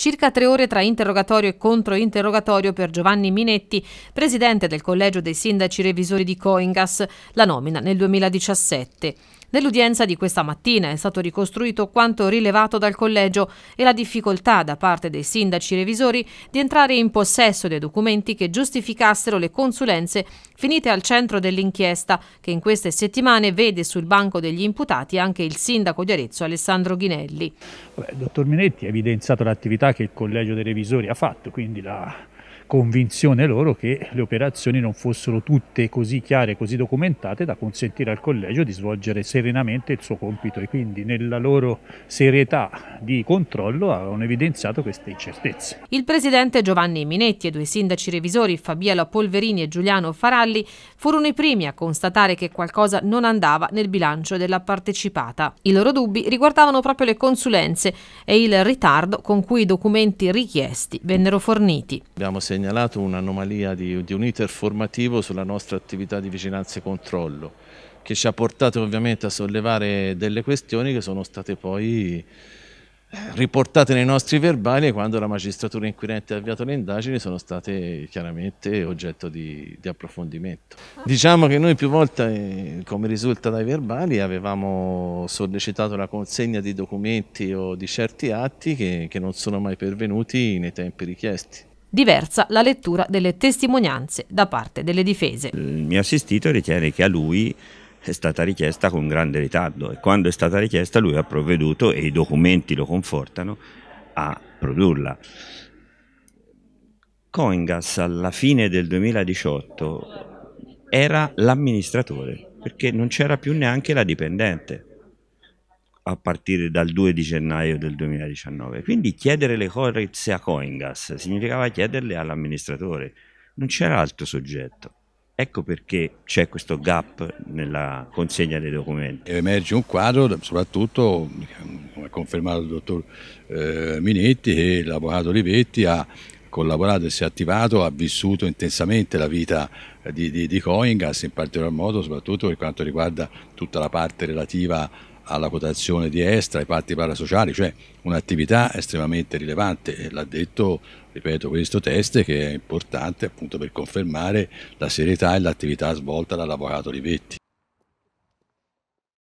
circa tre ore tra interrogatorio e controinterrogatorio per Giovanni Minetti, presidente del Collegio dei Sindaci Revisori di Coingas, la nomina nel 2017. Nell'udienza di questa mattina è stato ricostruito quanto rilevato dal collegio e la difficoltà da parte dei sindaci revisori di entrare in possesso dei documenti che giustificassero le consulenze finite al centro dell'inchiesta che in queste settimane vede sul banco degli imputati anche il sindaco di Arezzo Alessandro Ghinelli. Il dottor Minetti ha evidenziato l'attività che il collegio dei revisori ha fatto, quindi la convinzione loro che le operazioni non fossero tutte così chiare, così documentate da consentire al collegio di svolgere serenamente il suo compito e quindi nella loro serietà di controllo avevano evidenziato queste incertezze. Il presidente Giovanni Minetti e due sindaci revisori Fabiela Polverini e Giuliano Faralli furono i primi a constatare che qualcosa non andava nel bilancio della partecipata. I loro dubbi riguardavano proprio le consulenze e il ritardo con cui i documenti richiesti vennero forniti. Abbiamo segnato segnalato un'anomalia di, di un iter formativo sulla nostra attività di vigilanza e controllo, che ci ha portato ovviamente a sollevare delle questioni che sono state poi eh, riportate nei nostri verbali e quando la magistratura inquirente ha avviato le indagini sono state chiaramente oggetto di, di, approfondimento. Diciamo che noi più volte, eh, come risulta dai verbali, avevamo sollecitato la consegna di documenti o di certi atti che, che non sono mai pervenuti nei tempi richiesti diversa la lettura delle testimonianze da parte delle difese. Il mio assistito ritiene che a lui è stata richiesta con grande ritardo e quando è stata richiesta lui ha provveduto e i documenti lo confortano a produrla. Coingas alla fine del 2018 era l'amministratore perché non c'era più neanche la dipendente a partire dal 2 di gennaio del 2019. Quindi chiedere le correzze a Coingas significava chiederle all'amministratore, non c'era altro soggetto. Ecco perché c'è questo gap nella consegna dei documenti. Emerge un quadro, soprattutto, come ha confermato il dottor eh, Minetti, che l'avvocato Olivetti ha collaborato e si è attivato, ha vissuto intensamente la vita di, di, di Coingas, in particolar modo soprattutto per quanto riguarda tutta la parte relativa a alla quotazione di Estra, ai patti parasociali, cioè un'attività estremamente rilevante l'ha detto, ripeto, questo test che è importante appunto per confermare la serietà e l'attività svolta dall'avvocato Rivetti.